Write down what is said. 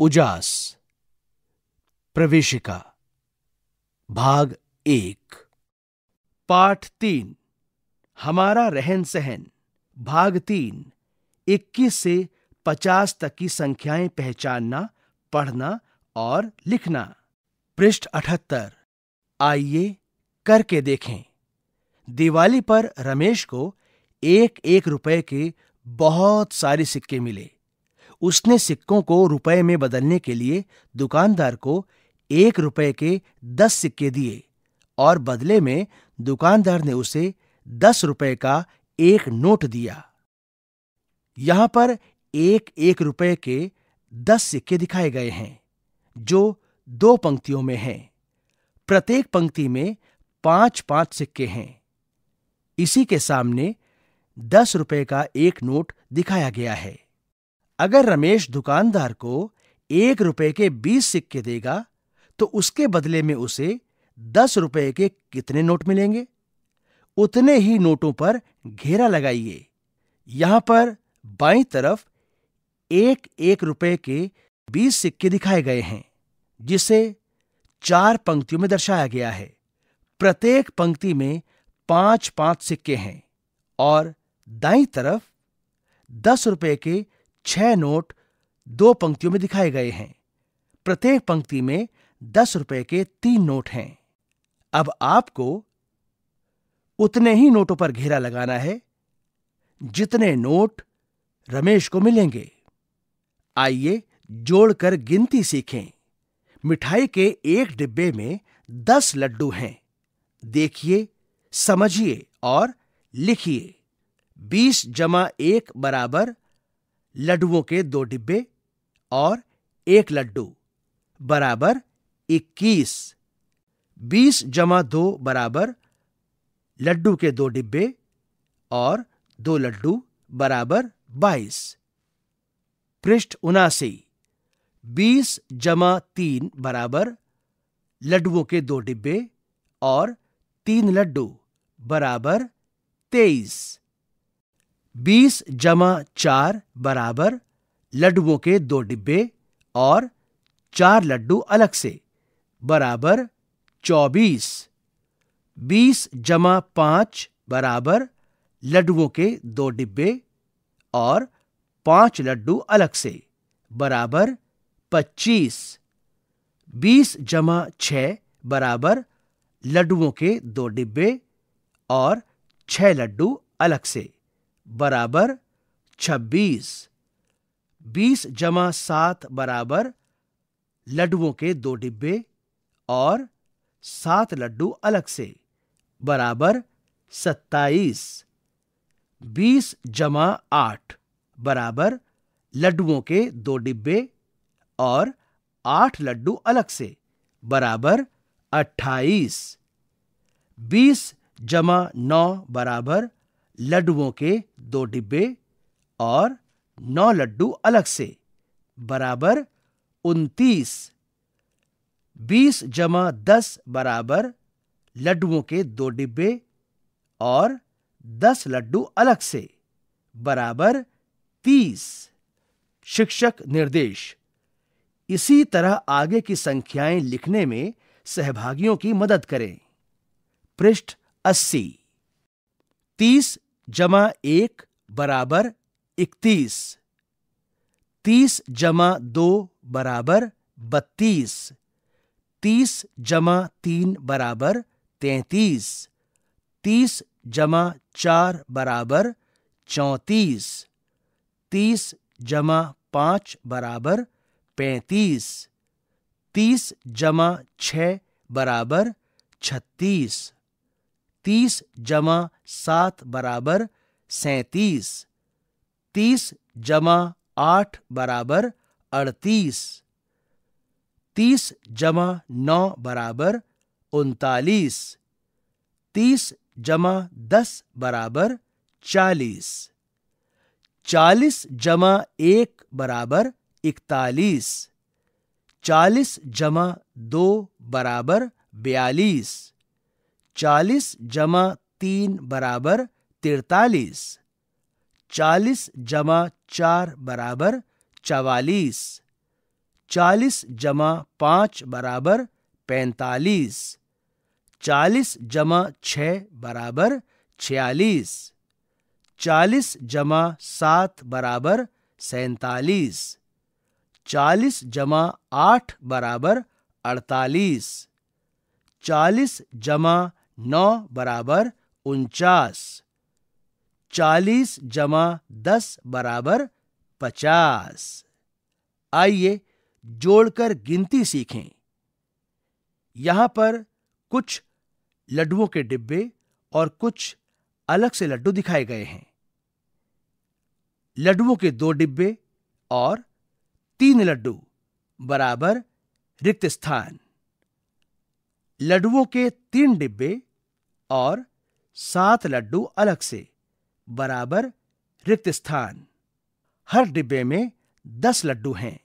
उजास प्रवेशिका भाग एक पाठ तीन हमारा रहन सहन भाग तीन इक्कीस से पचास तक की संख्याएं पहचानना पढ़ना और लिखना पृष्ठ अठहत्तर आइए करके देखें दिवाली पर रमेश को एक एक रुपए के बहुत सारे सिक्के मिले उसने सिक्कों को रुपए में बदलने के लिए दुकानदार को एक रुपए के दस सिक्के दिए और बदले में दुकानदार ने उसे दस रुपए का एक नोट दिया यहां पर एक एक रुपए के दस सिक्के दिखाए गए हैं जो दो पंक्तियों में हैं प्रत्येक पंक्ति में पांच पांच सिक्के हैं इसी के सामने दस रुपए का एक नोट दिखाया गया है अगर रमेश दुकानदार को एक रुपए के बीस सिक्के देगा तो उसके बदले में उसे दस रुपए के कितने नोट मिलेंगे उतने ही नोटों पर घेरा लगाइए यहां पर बाई तरफ एक एक रुपए के बीस सिक्के दिखाए गए हैं जिसे चार पंक्तियों में दर्शाया गया है प्रत्येक पंक्ति में पांच पांच सिक्के हैं और दाई तरफ दस रुपए के छह नोट दो पंक्तियों में दिखाए गए हैं प्रत्येक पंक्ति में दस रुपए के तीन नोट हैं अब आपको उतने ही नोटों पर घेरा लगाना है जितने नोट रमेश को मिलेंगे आइए जोड़कर गिनती सीखें मिठाई के एक डिब्बे में दस लड्डू हैं देखिए समझिए और लिखिए बीस जमा एक बराबर लड्डुओं के दो डिब्बे और एक लड्डू बराबर इक्कीस बीस जमा दो बराबर लड्डू के दो डिब्बे और दो लड्डू बराबर बाईस पृष्ठ उनासी बीस जमा तीन बराबर लड्डुओं के दो डिब्बे और तीन लड्डू बराबर तेईस बीस जमा चार बराबर लड्डुओं के दो डिब्बे और चार लड्डू अलग से बराबर चौबीस बीस जमा पाँच बराबर लड्डुओं के दो डिब्बे और पाँच लड्डू अलग से बराबर पच्चीस बीस जमा छ बराबर लड्डुओं के दो डिब्बे और छह लड्डू अलग से बराबर छब्बीस बीस जमा सात बराबर लड्डुओं के दो डिब्बे और सात लड्डू अलग से बराबर सत्ताईस बीस जमा आठ बराबर लड्डुओं के दो डिब्बे और आठ लड्डू अलग से बराबर अट्ठाईस बीस जमा नौ बराबर लड्डुओं के दो डिब्बे और नौ लड्डू अलग से बराबर उनतीस बीस जमा दस बराबर लड्डुओं के दो डिब्बे और दस लड्डू अलग से बराबर तीस शिक्षक निर्देश इसी तरह आगे की संख्याएं लिखने में सहभागियों की मदद करें पृष्ठ अस्सी तीस जमा एक बराबर इकतीस तीस जमा दो बराबर बत्तीस तीस जमा तीन बराबर तैतीस तीस जमा चार बराबर चौंतीस तीस जमा पाँच बराबर पैंतीस तीस जमा छ बराबर छत्तीस तीस जमा सात बराबर सैतीस तीस जमा आठ बराबर अड़तीस तीस जमा नौ बराबर उनतालीस तीस जमा दस बराबर चालीस चालीस जमा एक बराबर इकतालीस चालीस जमा दो बराबर बयालीस चालीस जमा तीन बराबर तिरतालीस चालीस जमा चार बराबर चवालीस चालीस जमा पाँच बराबर पैंतालीस चालीस जमा छ बराबर छियालीस चालीस जमा सात बराबर सैतालीस चालीस जमा आठ बराबर अड़तालीस चालीस जमा नौ बराबर उनचास चालीस जमा दस बराबर पचास आइए जोड़कर गिनती सीखें यहां पर कुछ लड्डुओं के डिब्बे और कुछ अलग से लड्डू दिखाए गए हैं लड्डुओं के दो डिब्बे और तीन लड्डू बराबर रिक्त स्थान लड्डुओं के तीन डिब्बे और सात लड्डू अलग से बराबर रिक्त स्थान हर डिब्बे में दस लड्डू हैं